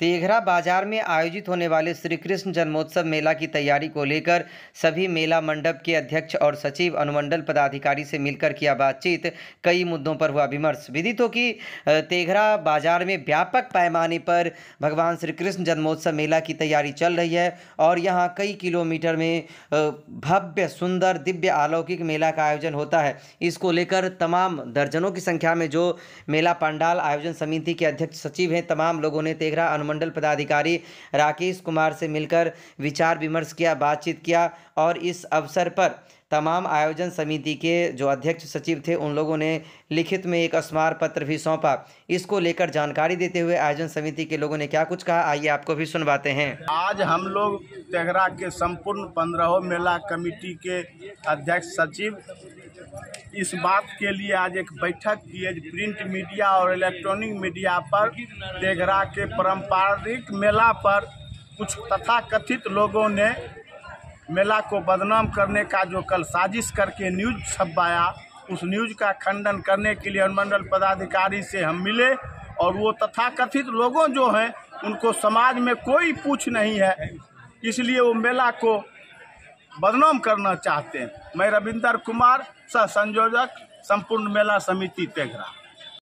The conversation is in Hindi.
तेघरा बाजार में आयोजित होने वाले श्री कृष्ण जन्मोत्सव मेला की तैयारी को लेकर सभी मेला मंडप के अध्यक्ष और सचिव अनुमंडल पदाधिकारी से मिलकर किया बातचीत कई मुद्दों पर हुआ विमर्श विदित हो कि तेघरा बाजार में व्यापक पैमाने पर भगवान श्री कृष्ण जन्मोत्सव मेला की तैयारी चल रही है और यहाँ कई किलोमीटर में भव्य सुंदर दिव्य अलौकिक मेला का आयोजन होता है इसको लेकर तमाम दर्जनों की संख्या में जो मेला पंडाल आयोजन समिति के अध्यक्ष सचिव हैं तमाम लोगों ने तेघरा अनुमंडल पदाधिकारी राकेश कुमार से मिलकर विचार विमर्श किया बातचीत किया और इस अवसर पर तमाम आयोजन समिति के जो अध्यक्ष सचिव थे उन लोगों ने लिखित में एक स्मार पत्र भी सौंपा इसको लेकर जानकारी देते हुए आयोजन समिति के लोगों ने क्या कुछ कहा आइए आपको भी सुनवाते हैं आज हम लोग तेघरा के संपूर्ण पंद्रहों मेला कमेटी के अध्यक्ष सचिव इस बात के लिए आज एक बैठक किए प्रिंट मीडिया और इलेक्ट्रॉनिक मीडिया पर तेघरा के पारंपरिक मेला पर कुछ तथा कथित लोगों ने मेला को बदनाम करने का जो कल साजिश करके न्यूज छपवाया उस न्यूज का खंडन करने के लिए अनुमंडल पदाधिकारी से हम मिले और वो तथाकथित लोगों जो हैं उनको समाज में कोई पूछ नहीं है इसलिए वो मेला को बदनाम करना चाहते हैं मैं रविंदर कुमार सह संयोजक संपूर्ण मेला समिति तेघरा